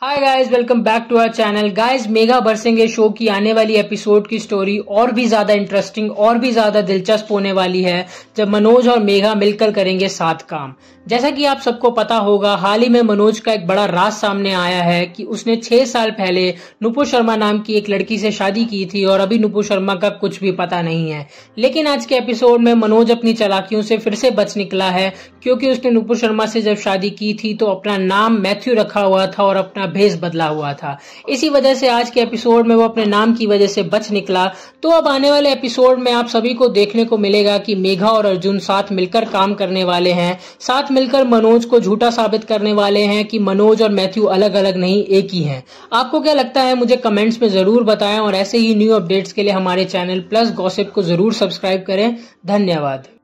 hi guys welcome back to our channel guys mega बरसेंगे show की आने वाली एपिसोड की स्टोरी और भी ज्यादा इंटरेस्टिंग और भी ज्यादा दिलचस्प होने वाली है जब मनोज और मेघा मिलकर करेंगे साथ काम जैसा कि आप सबको पता होगा हाल ही में मनोज का एक बड़ा राज सामने आया है कि उसने छह साल पहले नुपुर शर्मा नाम की एक लड़की से शादी की थी और अभी नुपुर शर्मा का कुछ भी पता नहीं है लेकिन आज के एपिसोड में मनोज अपनी चलाकियों से फिर से बच निकला है क्योंकि उसने नुपुर शर्मा से जब शादी की थी तो अपना नाम मैथ्यू रखा हुआ था और अपना अपना भेस बदला हुआ था इसी वजह से आज के एपिसोड में वो अपने नाम की वजह से बच निकला तो अब आने वाले एपिसोड में आप सभी को देखने को मिलेगा कि मेघा और अर्जुन साथ मिलकर काम करने वाले हैं साथ मिलकर मनोज को झूठा साबित करने वाले हैं कि मनोज और मैथ्यू अलग अलग नहीं एक ही हैं आपको क्या लगता है मुझे कमेंट्स में जरूर बताएं और ऐसे ही न्यू अपडेट्स के लिए हमारे चैनल प्लस गॉसिप को जरूर सब्सक्राइब करें धन्यवाद